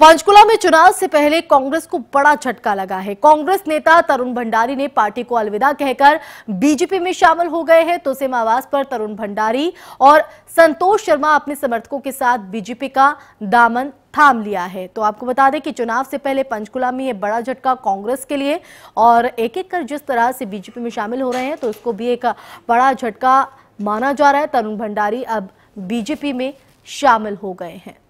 पंचकुला में चुनाव से पहले कांग्रेस को बड़ा झटका लगा है कांग्रेस नेता तरुण भंडारी ने पार्टी को अलविदा कहकर बीजेपी में शामिल हो गए हैं तो सिम आवास पर तरुण भंडारी और संतोष शर्मा अपने समर्थकों के साथ बीजेपी का दामन थाम लिया है तो आपको बता दें कि चुनाव से पहले पंचकुला में यह बड़ा झटका कांग्रेस के लिए और एक एक कर जिस तरह से बीजेपी में शामिल हो रहे हैं तो उसको भी एक बड़ा झटका माना जा रहा है तरुण भंडारी अब बीजेपी में शामिल हो गए हैं